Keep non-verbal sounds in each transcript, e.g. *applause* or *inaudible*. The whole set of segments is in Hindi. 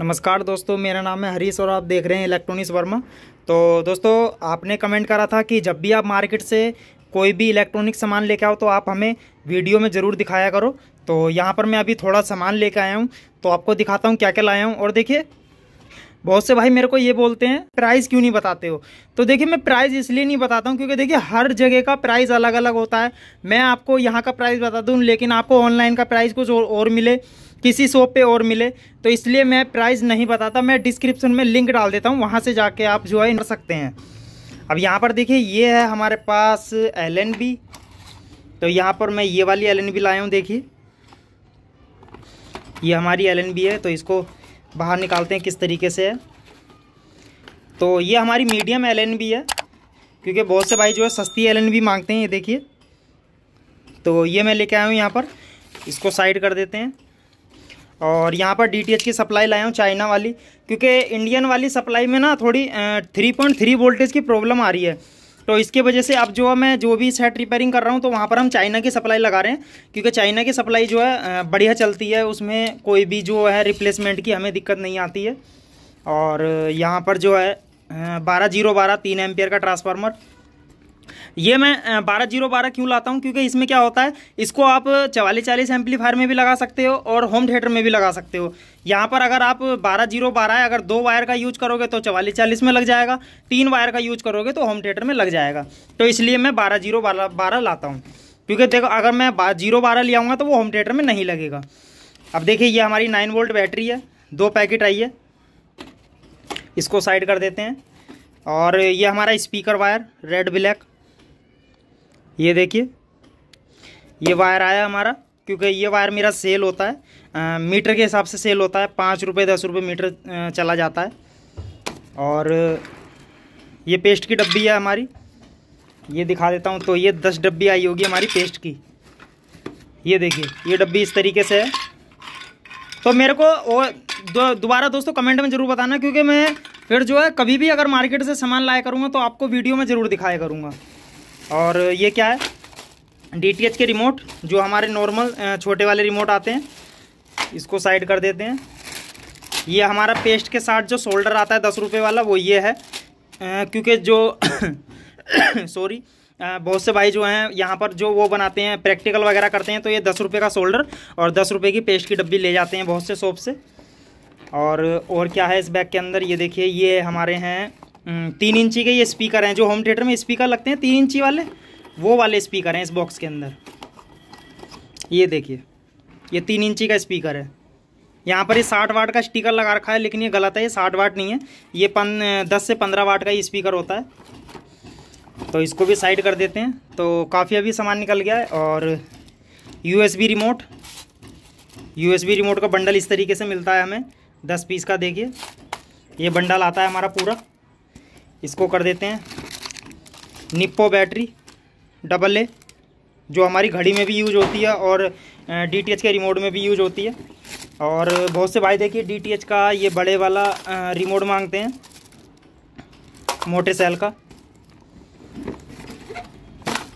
नमस्कार दोस्तों मेरा नाम है हरीश और आप देख रहे हैं इलेक्ट्रॉनिक्स वर्मा तो दोस्तों आपने कमेंट करा था कि जब भी आप मार्केट से कोई भी इलेक्ट्रॉनिक सामान लेकर आओ तो आप हमें वीडियो में ज़रूर दिखाया करो तो यहाँ पर मैं अभी थोड़ा सामान लेके आया हूँ तो आपको दिखाता हूँ क्या क्या लाया हूँ और देखिए बहुत से भाई मेरे को ये बोलते हैं प्राइस क्यों नहीं बताते हो तो देखिए मैं प्राइस इसलिए नहीं बताता हूँ क्योंकि देखिए हर जगह का प्राइस अलग अलग होता है मैं आपको यहाँ का प्राइस बता दूँ लेकिन आपको ऑनलाइन का प्राइस कुछ और, और मिले किसी शॉप पे और मिले तो इसलिए मैं प्राइस नहीं बताता मैं डिस्क्रिप्शन में लिंक डाल देता हूँ वहाँ से जाके आप जो है सकते हैं अब यहाँ पर देखिए ये है हमारे पास एल तो यहाँ पर मैं ये वाली एल लाया हूँ देखिए ये हमारी एल है तो इसको बाहर निकालते हैं किस तरीके से है तो ये हमारी मीडियम एल है क्योंकि बहुत से भाई जो है सस्ती एल मांगते हैं ये देखिए तो ये मैं लेके आया हूँ यहाँ पर इसको साइड कर देते हैं और यहाँ पर डी की सप्लाई लाया हूँ चाइना वाली क्योंकि इंडियन वाली सप्लाई में ना थोड़ी थ्री पॉइंट थ्री वोल्टेज की प्रॉब्लम आ रही है तो इसके वजह से अब जो है मैं जो भी सेट रिपेयरिंग कर रहा हूँ तो वहाँ पर हम चाइना की सप्लाई लगा रहे हैं क्योंकि चाइना की सप्लाई जो है बढ़िया चलती है उसमें कोई भी जो है रिप्लेसमेंट की हमें दिक्कत नहीं आती है और यहाँ पर जो है बारह जीरो बारह तीन एम्पियर का ट्रांसफार्मर ये मैं बारह जीरो बारह क्यों लाता हूँ क्योंकि इसमें क्या होता है इसको आप चवालीस चालीस एम्पलीफायर में भी लगा सकते हो और होम थिएटर में भी लगा सकते हो यहाँ पर अगर आप बारह जीरो बारह है अगर दो वायर का यूज करोगे तो चवालीस चालीस में लग जाएगा तीन वायर का यूज करोगे तो होम थिएटर में लग जाएगा तो इसलिए मैं बारह जीरो बारह बारह लाता हूँ क्योंकि देखो अगर मैं जीरो बारह ले आऊँगा तो वो होम थिएटर में नहीं लगेगा अब देखिए ये हमारी नाइन वोल्ट बैटरी है दो पैकेट आई है इसको साइड कर देते हैं और ये हमारा स्पीकर वायर रेड ब्लैक ये देखिए ये वायर आया हमारा क्योंकि ये वायर मेरा सेल होता है आ, मीटर के हिसाब से सेल होता है पाँच रुपये दस रुपये मीटर चला जाता है और ये पेस्ट की डब्बी है हमारी ये दिखा देता हूँ तो ये दस डब्बी आई होगी हमारी पेस्ट की ये देखिए ये डब्बी इस तरीके से है तो मेरे को दोबारा दोस्तों कमेंट में ज़रूर बताना क्योंकि मैं फिर जो है कभी भी अगर मार्केट से सामान लाया करूँगा तो आपको वीडियो में ज़रूर दिखाया करूँगा और ये क्या है डीटीएच के रिमोट जो हमारे नॉर्मल छोटे वाले रिमोट आते हैं इसको साइड कर देते हैं ये हमारा पेस्ट के साथ जो शोल्डर आता है दस रुपये वाला वो ये है क्योंकि जो सॉरी *coughs* बहुत से भाई जो हैं यहाँ पर जो वो बनाते हैं प्रैक्टिकल वगैरह करते हैं तो ये दस रुपये का शोल्डर और दस रुपये की पेस्ट की डब्बी ले जाते हैं बहुत से शॉप से और और क्या है इस बैग के अंदर ये देखिए ये हमारे हैं हम्म, तीन इंची के ये स्पीकर हैं जो होम थिएटर में स्पीकर लगते हैं तीन इंची वाले वो वाले स्पीकर हैं इस बॉक्स के अंदर ये देखिए ये तीन इंची का स्पीकर है यहाँ पर ये साठ वाट का स्टीकर लगा रखा है लेकिन ये गलत है ये साठ वाट नहीं है ये पन दस से पंद्रह वाट का ही स्पीकर होता है तो इसको भी साइड कर देते हैं तो काफ़ी अभी सामान निकल गया है और यू रिमोट यू रिमोट का बंडल इस तरीके से मिलता है हमें दस पीस का देखिए ये बंडल आता है हमारा पूरा इसको कर देते हैं निप्पो बैटरी डबल ए जो हमारी घड़ी में भी यूज होती है और डी टी एच के रिमोट में भी यूज होती है और बहुत से भाई देखिए डी टी एच का ये बड़े वाला रिमोट मांगते हैं मोटे सेल का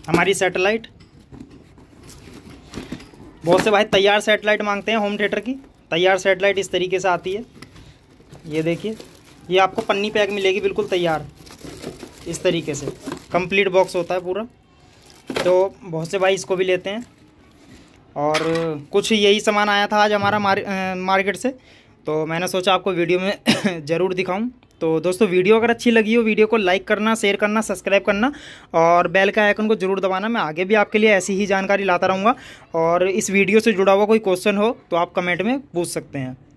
हमारी सैटेलाइट बहुत से भाई तैयार सैटेलाइट मांगते हैं होम थिएटर की तैयार सैटेलाइट इस तरीके से आती है ये देखिए ये आपको पन्नी पैक मिलेगी बिल्कुल तैयार इस तरीके से कंप्लीट बॉक्स होता है पूरा तो बहुत से भाई इसको भी लेते हैं और कुछ यही सामान आया था आज हमारा मार, मार्केट से तो मैंने सोचा आपको वीडियो में *coughs* ज़रूर दिखाऊं तो दोस्तों वीडियो अगर अच्छी लगी हो वीडियो को लाइक करना शेयर करना सब्सक्राइब करना और बेल का आइकन को जरूर दबाना मैं आगे भी आपके लिए ऐसी ही जानकारी लाता रहूँगा और इस वीडियो से जुड़ा हुआ कोई क्वेश्चन हो तो आप कमेंट में पूछ सकते हैं